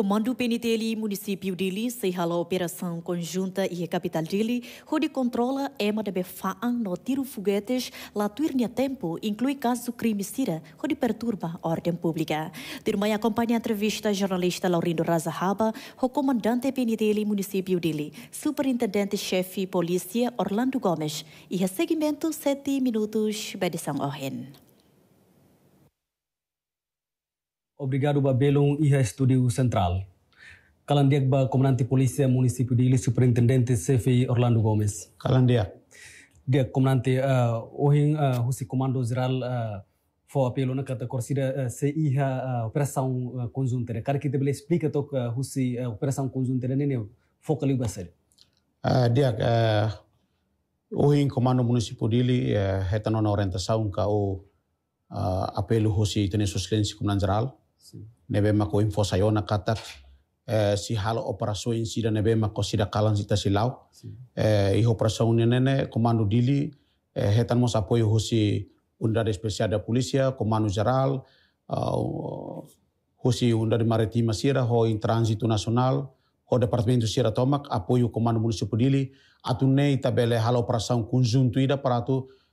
Comando Penitele Município Dili sehalo operação conjunta e capital Dili, onde controla ema é de befaan no tiro foguetes latuirnya tempo, inclui caso crime sira, onde perturba a ordem pública. Tirmai acompanha a entrevista jornalista Laurindo Razahaba, o comandante Penitele Município Dili, superintendente-chefe polícia Orlando Gomes, e a seguimento 7 minutos, Bedição Ohen. Obrigado, Babelon e a Estúdio Central. Calandiagba, Comandante Polícia Município de Ilha, Superintendente CFI Orlando Gomes. Calandia. Dia, Comandante, uh, hoje uh, o Comando Geral uh, foi apelo na cata corsida uh, CI a uh, operação uh, conjunta. Cara que deve explica a operação conjunta né né foca ali Uh, dia uh, hoje Comando Município de Ilha, uh, na orientação que o uh, apelo hoje tenenso excelência Comandante Geral nebe mako info sayona katak eh, si halo operaso in sida nebe mako sida kalan sita silau eh, operasi operaso nene komando dili eh, hetan mo sapoi hosi undade spesial da polisia komando jeral uh, ah, hosi undade maritima sira ho in transito nasional ho departamento sira tomak apoio komando municipal dili atunei tabele halo operaso conjunto ida para tu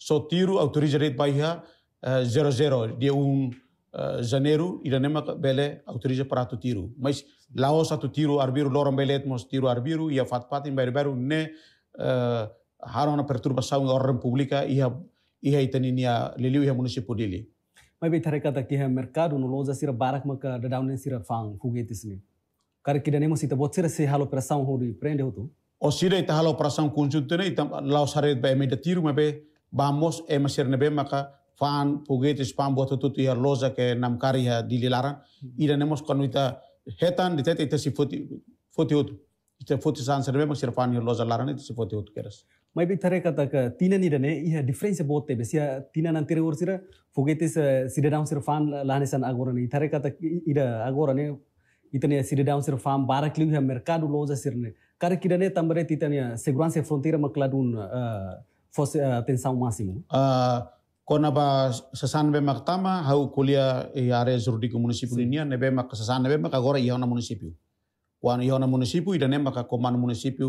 solteiro autorizado para eh, zero zero dia un eh, janeiro ida nema bele autoriza para tu tiro mas laos atu tiro arbiru lorong belet mos tiro arbiru ia fat patin ne eh, harona perturbação da ordem pública ia ia itaninia leliu ia município dele mas bem tareca daqui é merkadu no longe sira barak maka da down sira fang foguetes ne cara que danemo sita se halo operação hodo prende hutu o sira ita halo operação conjunto ne laos haret ba me tiro mabe bamos e eh, masir nebe maka fan pugetis pan buat tutu tiar loza ke nam kariha ya, di lilaran hmm. ida nemos konuita, hetan di tete ita si foti foti utu ita foti san serbe mak ya e sir fan loza laran itu si foti utu keras mai bi tare kata ka tina ni dane iha difference bot te besia tina nanti re ursira pugetis sida down sir fan lahane san agoran ni tare kata ida agoran itane sida down sir fan barak liu mercado loza sirne kare kidane tambare titania segurança e fronteira makladun uh, eh, fosse uh, tensão máximo? Uh, ah, kona ba sasan be maktama hau kulia e are municipal ko municipio Sim. linia nebe mak não nebe mak agora município. Quando kuan na município, ida nema ka koman municipio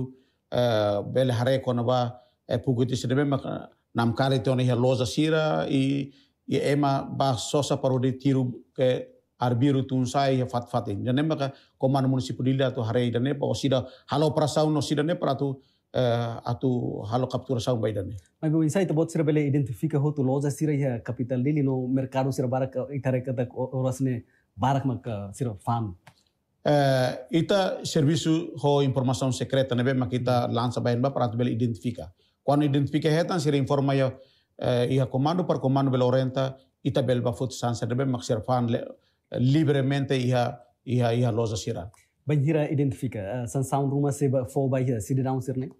uh, eh, bele hare kona ba e puguti se nebe mak eh, nam kare te a loza sira i i ema ba sosa parodi tiru ke arbiru tunsai ya fat fatin dan nema ka koman municipio lila to hare ida ne ba osida halo não no nem ne pratu Eh, atu halo kaptur sa ubay mai bo insai to bot sira bale identifika ho to loja sira ya kapital lili no merkado sira barak itare kata orasne barak mak eh, sira farm eh, ita servisu ho informasaun sekreta nebe mak ita lansa bain ba prat bale identifika. quando identifika hetan sira informa ya ia komando, par komando bale orenta ita bele ba fut sansa nebe mak sira farm libremente ia ia ia loja sira Bajira identifika uh, san sound rumah seba fo bajira, sidi down sirne?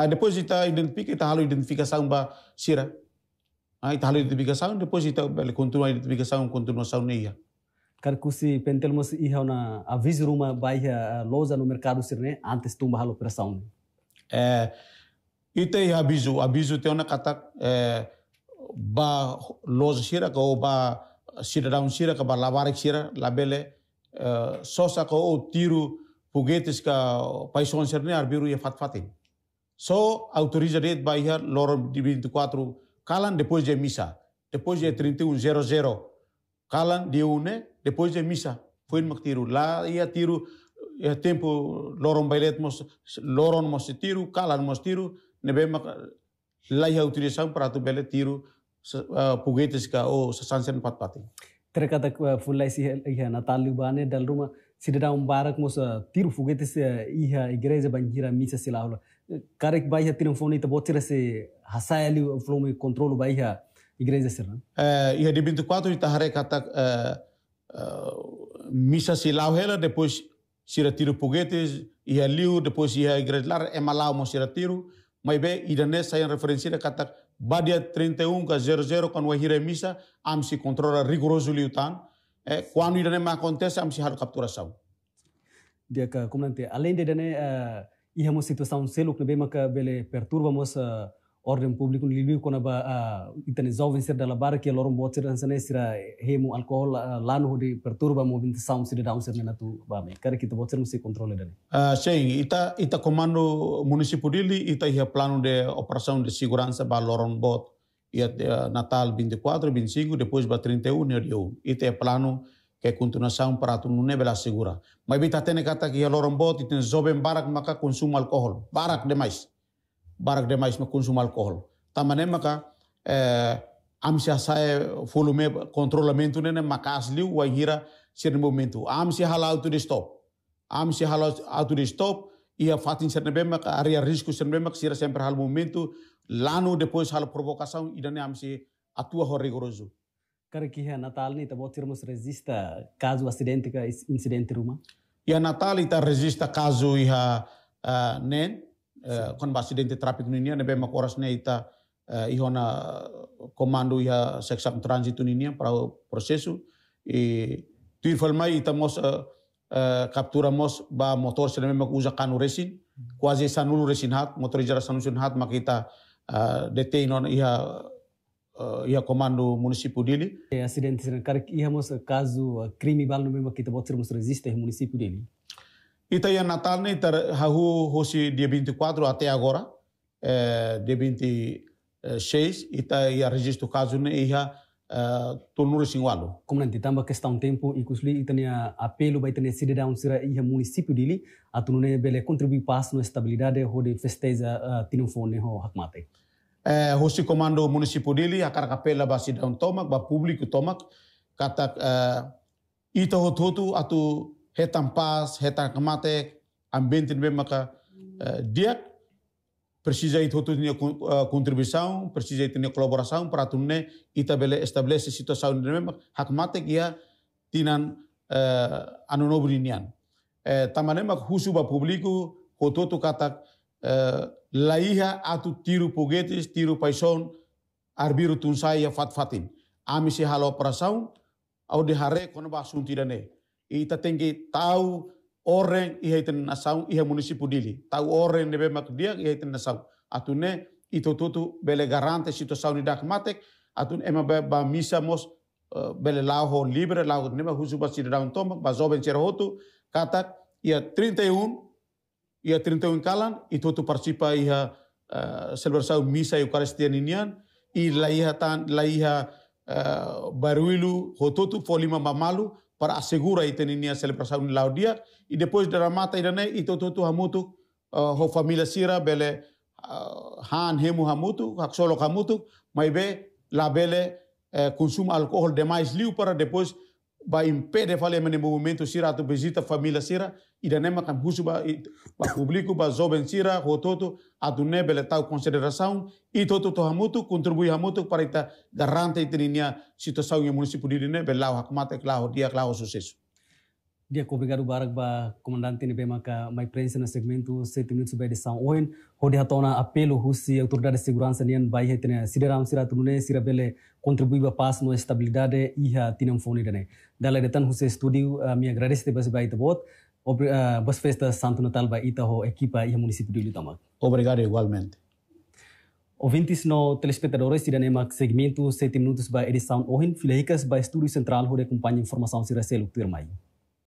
Ah, depois está identifica, ita halo identificação ba sira. Ah, ita halo identificação, depois ita bale continua identificação, continuação neia. Carcusi pentel mos iha na aviso ruma baia ah, loja no mercado sirne antes tumba halo operação. é ita iha aviso, aviso te ona kata eh, é, ba loja sira ou ba sira down sira ou ba labarek sira labele eh, é, sosa ka o tiro foguetes ka paisão sirne arbiru fat fatin Só autoriza by her Loro 24 calan depois de missa. Depois de 31.00 calan de une depois de missa. Foi no tiro. ia tiru ia tempo loro bailet mos loro mos tiro calan mos tiro nebe la ia autoriza para tu bele tiro pugetes ka o sasansen pat pati. Terkata fulai si ia Natal Libane dal rumah sidada umbarak mos tiro fugetes ia igreja banjira misa silaula. Karek baiha كارك بايها botira تبوتيرا سي هسايلي فلومي kontrolu baiha igreja sirna eh ia de 24 hare kata misa misa lau hela depois si tiro pugetes ia e liu depois ia e igreja lar ema malau mo si tiro Mai be idane e sai da kata badia 31 ka 00 kan wahire misa am si kontrola rigoroso liutan eh ida idane ma kontesa am si har kaptura sau dia ka kumante alende da ne uh, uma situação selo que bem que bele perturba moça ordem pública no Lilu quando ba itan jovem ser da labar que lorum bot ser ansane sira hemo álcool lá no de perturba movimentação sira down ser na tu ba me cara que tu bot ser musi controle dani ah sei ita ita comando municipal dili ita ia plano de operação de segurança ba lorum bot ia Natal 24, 25, depois e 31 de 1. Ita é plano Că sa un paratul nu nebe la sigura. Mai bita tene kata ki lor bot itin zoben barak maka consum alcohol. Barak demais, Barak demais maka ma consum alcohol. Tamane maka eh, Amsi si asae folume nene maka asliu wa hira sirne momentu. Amsi si tu di stop. Amsi halau tu di stop. Ia fatin sirne bemak, area risiko sirne bemak, sira sempre hal momentu. Lano depois hal provokasau idane amsi atua horrigorozu. rigoroso. करके है Natal ni tabo resista kazu acidente ka incidente ruma ya Natal ita resista kazu iha uh, nen uh, kon ba acidente traffic nunia nebe makoras ne ita uh, ihona komando iha seksak transit nunia para prosesu e tuir falmai ita mos uh, uh, mos ba motor sene memak usa kanu resin quasi hmm. sanulu resin hat motor jara sanusun hat makita uh, detain on iha uh, ia comando município dele. É acidente cara que íamos caso crime bal no mesmo que te botar mostrar existe município dele. E tá Natal né ter rahu hoje dia 24 até agora é, dia 26 e tá ia registro caso né ia uh, tornou singwalo. Como nanti tambah kestam tempo ikusli itania apelo bai tania cidadão sira ia município dele a tornou bele contribuir para a estabilidade ho de festeja uh, tinufone ho hakmate. eh, hosi komando munisipu dili akar kapela basi daun tomak ba publiku tomak kata eh, ito hot hotu atu hetan pas hetan kemate ambentin be maka eh, dia precisa itu hotu tinha contribuição eh, precisa itu tinha colaboração para tunne ita bele estabelece situação de mema hakmate kia tinan eh, anu nobrinian. eh, tamane mak husu ba publiku hototu kata eh, la hija tu tiru poguetes, tiru paison, arbiru tunsai a fat fatin. Ami si halo perasaan, au dihare kono basun tidane. Ita tengi tahu orang iha iten nasau iha munisipu dili. Tahu orang nebe mak dia iha nasau. Atune itu tutu bele garante situ sauni dak matek. Atun ema ba misa mos eh, bele lauho libre lauho neba husubat sidang tomak zoben cerhotu. Katak ia 31 ia trinta kalan, i tutu participa iha uh, eh, celebração misa eucaristia ninian, i laiha tan laiha uh, eh, baruilu totu folima mamalu para assegura i teninia celebração ni laudia, i depois da mata irane i tutu hamutu uh, ho família sira bele uh, han hemu hamutu, haksolo hamutu, maibe labele uh, alkohol alcohol demais liu para depois vai impede fale no movimento sira tu visita famila sira ida nema kam husu ba ba publiku ba zoben sira hototo adune bele tau consideração i toto to hamutu contribui hamutu para ita garante itinia situação em município de ne belau hakmata klao dia klao sucesso dia ko obrigado barak ba komandante ni bema ka my presença na segmento se minutos bem de São Oen ho dia tona apelo husi autoridade de segurança nian bai hetene sideram sira tunune sira bele contribui ba pas no estabilidade iha tinam foni dane dala tan husi estúdio me agradece bas bai bot Boas eh, festas, Santo Natal, para Itaho, equipa e município de Ilutamac. Obrigado igualmente. Ouvintes no telespectadores e Danemac segmento 7 minutos para edição Ohin Filahicas para Estúdio Central, onde acompanha a informação se recebe o termo